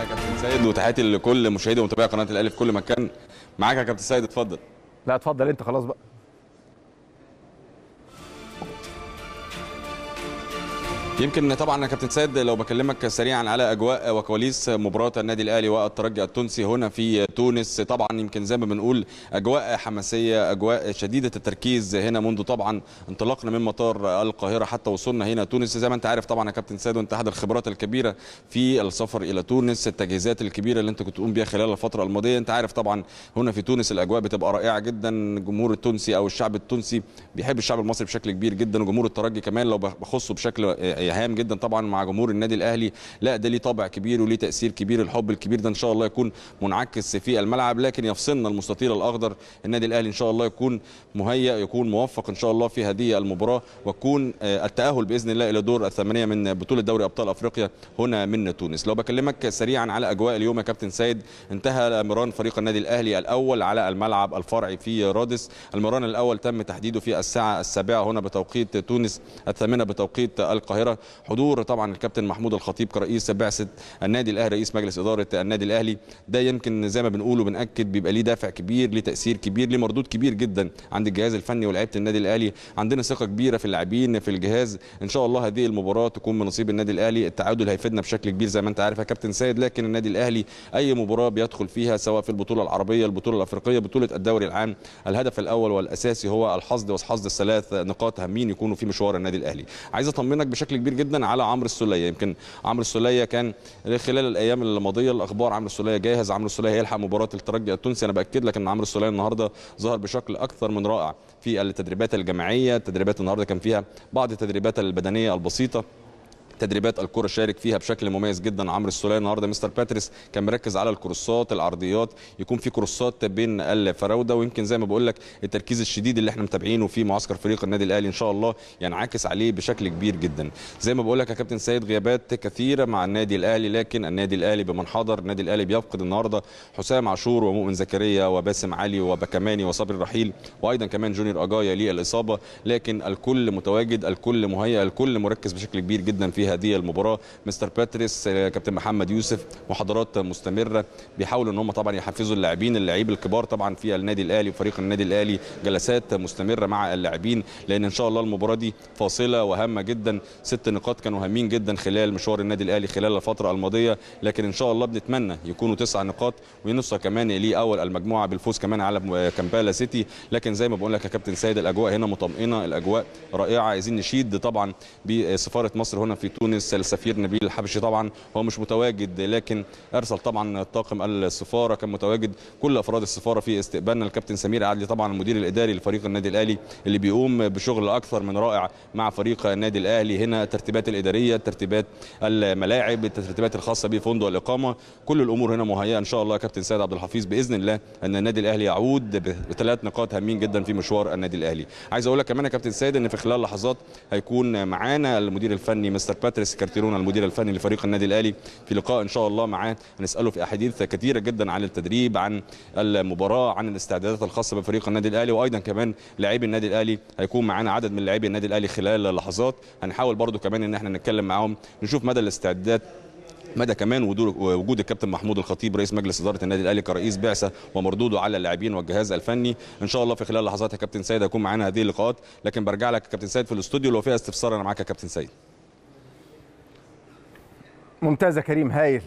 يا كابتن سيد وتحياتي لكل مشاهدي ومتابعي قناه الالف كل مكان معاك يا كابتن سيد اتفضل لا اتفضل انت خلاص بقى يمكن طبعا يا كابتن سيد لو بكلمك سريعا على اجواء وكواليس مباراه النادي الاهلي والترجي التونسي هنا في تونس طبعا يمكن زي ما بنقول اجواء حماسيه اجواء شديده التركيز هنا منذ طبعا انطلاقنا من مطار القاهره حتى وصلنا هنا تونس زي ما انت عارف طبعا يا كابتن سيد وانت احد الخبرات الكبيره في السفر الى تونس التجهيزات الكبيره اللي انت كنت تقوم بيها خلال الفتره الماضيه انت عارف طبعا هنا في تونس الاجواء بتبقى رائعه جدا الجمهور التونسي او الشعب التونسي بيحب الشعب المصري بشكل كبير جدا وجمهور الترجي كمان لو بخصه بشكل هام جدا طبعا مع جمهور النادي الاهلي لا ده ليه طابع كبير وليه تاثير كبير الحب الكبير ده ان شاء الله يكون منعكس في الملعب لكن يفصلنا المستطيل الاخضر النادي الاهلي ان شاء الله يكون مهيئ يكون موفق ان شاء الله في هذه المباراه ويكون آه، التاهل باذن الله الى دور الثمانيه من بطوله دوري ابطال افريقيا هنا من تونس لو بكلمك سريعا على اجواء اليوم يا كابتن سيد انتهى مران فريق النادي الاهلي الاول على الملعب الفرعي في رادس المران الاول تم تحديده في الساعه السابعه هنا بتوقيت تونس الثامنه بتوقيت القاهره حضور طبعا الكابتن محمود الخطيب كرئيس بعثه النادي الاهلي رئيس مجلس اداره النادي الاهلي ده يمكن زي ما بنقول وبناكد بيبقى ليه دافع كبير ليه تاثير كبير ليه مردود كبير جدا عند الجهاز الفني ولاعيبه النادي الاهلي عندنا ثقه كبيره في اللاعبين في الجهاز ان شاء الله هذه المباراه تكون من نصيب النادي الاهلي التعادل هيفيدنا بشكل كبير زي ما انت عارف يا كابتن سيد لكن النادي الاهلي اي مباراه بيدخل فيها سواء في البطوله العربيه البطوله الافريقيه بطوله الدوري العام الهدف الاول والاساسي هو الحصد وحصد الثلاث نقاط هامين يكونوا في مشوار النادي الاهلي عايز اطمنك بشكل كبير كبير جدا على عمرو السوليه يمكن عمرو السوليه كان خلال الايام الماضيه الاخبار عمرو السوليه جاهز عمرو السوليه هيلحق مباراه الترجي التونسي انا باكد لك ان عمرو السوليه النهارده ظهر بشكل اكثر من رائع في التدريبات الجماعيه التدريبات النهارده كان فيها بعض التدريبات البدنيه البسيطه تدريبات الكره شارك فيها بشكل مميز جدا عمرو السوليه النهارده مستر باتريس كان مركز على الكروسات العرضيات يكون في كروسات بين الفراوده ويمكن زي ما بقول لك التركيز الشديد اللي احنا متابعينه في معسكر فريق النادي الاهلي ان شاء الله ينعكس يعني عليه بشكل كبير جدا زي ما بقول لك يا كابتن سيد غيابات كثيره مع النادي الاهلي لكن النادي الاهلي بمن حضر النادي الاهلي بيفقد النهارده حسام عاشور ومؤمن زكريا وباسم علي وبكماني وصبري الرحيل وايضا كمان جونيور اجايا للاصابه لكن الكل متواجد الكل مهيئ الكل مركز بشكل كبير جدا في هذه المباراه مستر باتريس آه، كابتن محمد يوسف محاضرات مستمره بيحاولوا ان هم طبعا يحفزوا اللاعبين اللعيب الكبار طبعا في النادي الاهلي وفريق النادي الاهلي جلسات مستمره مع اللاعبين لان ان شاء الله المباراه دي فاصله وهامه جدا ست نقاط كانوا هامين جدا خلال مشوار النادي الاهلي خلال الفتره الماضيه لكن ان شاء الله بنتمنى يكونوا تسع نقاط وينصوا كمان ليه اول المجموعه بالفوز كمان على آه، كامبالا سيتي لكن زي ما بقول لك يا كابتن سيد الاجواء هنا مطمئنه الاجواء رائعه عايزين نشيد طبعا بسفاره مصر هنا في تونس السفير نبيل الحبشي طبعا هو مش متواجد لكن ارسل طبعا طاقم السفاره كان متواجد كل افراد السفاره في استقبالنا الكابتن سمير عدلي طبعا المدير الاداري لفريق النادي الاهلي اللي بيقوم بشغل اكثر من رائع مع فريق النادي الاهلي هنا الترتيبات الاداريه الترتيبات الملاعب الترتيبات الخاصه بفندق الاقامه كل الامور هنا مهيئه ان شاء الله كابتن سيد عبد الحفيظ باذن الله ان النادي الاهلي يعود بثلاث نقاط هامين جدا في مشوار النادي الاهلي عايز اقول لك كمان يا كابتن سيد ان في خلال لحظات هيكون معانا المدير الفني مستر باتريس كارتيرونا المدير الفني لفريق النادي الاهلي في لقاء ان شاء الله معاه هنساله في احاديث كثيره جدا عن التدريب عن المباراه عن الاستعدادات الخاصه بفريق النادي الاهلي وايضا كمان لاعبي النادي الاهلي هيكون معانا عدد من لاعبي النادي الاهلي خلال لحظات هنحاول برضو كمان ان احنا نتكلم معاهم نشوف مدى الاستعدادات مدى كمان وجود الكابتن محمود الخطيب رئيس مجلس اداره النادي الاهلي كرئيس بعثه ومردوده على اللاعبين والجهاز الفني ان شاء الله في خلال لحظات يا كابتن سيد هيكون معانا هذه اللقاءات لكن برجع لك كابتن سيد في الاستوديو لو فيها استفسار انا معاك يا كابتن سيد ممتازه كريم هايل